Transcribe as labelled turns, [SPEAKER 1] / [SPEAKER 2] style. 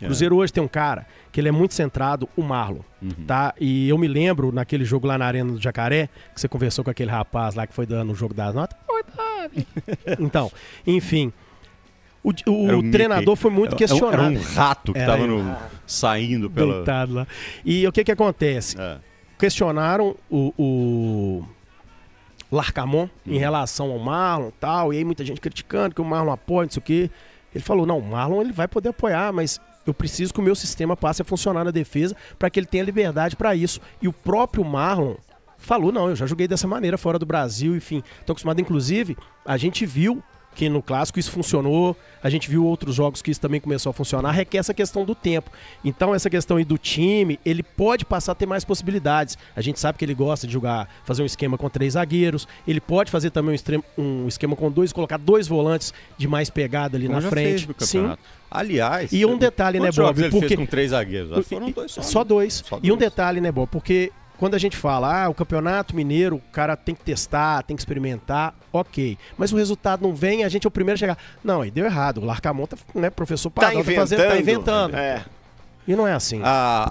[SPEAKER 1] O é. Cruzeiro hoje tem um cara que ele é muito centrado, o Marlon. Uhum. Tá? E eu me lembro naquele jogo lá na Arena do Jacaré, que você conversou com aquele rapaz lá que foi dando o jogo das notas. então, enfim. O, o, o treinador foi muito questionado. Era um rato que estava saindo pela. Deitado lá. E o que, que acontece? É. Questionaram o, o Larcamon uhum. em relação ao Marlon e tal. E aí muita gente criticando que o Marlon apoia, não sei o quê. Ele falou: não, o Marlon ele vai poder apoiar, mas eu preciso que o meu sistema passe a funcionar na defesa para que ele tenha liberdade para isso. E o próprio Marlon falou: não, eu já joguei dessa maneira fora do Brasil, enfim. Estou acostumado, inclusive, a gente viu que no clássico isso funcionou. A gente viu outros jogos que isso também começou a funcionar. Requer essa questão do tempo. Então, essa questão aí do time, ele pode passar a ter mais possibilidades. A gente sabe que ele gosta de jogar, fazer um esquema com três zagueiros. Ele pode fazer também um, extremo, um esquema com dois, colocar dois volantes de mais pegada ali Como na frente. Sim. Aliás. E um detalhe, né, Bob? Ele porque... fez com três
[SPEAKER 2] zagueiros. Assim, Foram dois
[SPEAKER 1] só. Só dois. E um detalhe, né, Bob? Porque quando a gente fala, ah, o campeonato mineiro, o cara tem que testar, tem que experimentar, ok. Mas o resultado não vem, a gente é o primeiro a chegar. Não, aí deu errado. O Larcamonta, tá, né, professor Padrão, tá, inventando. Tá, fazendo, tá inventando.
[SPEAKER 2] É. E não é assim. Ah.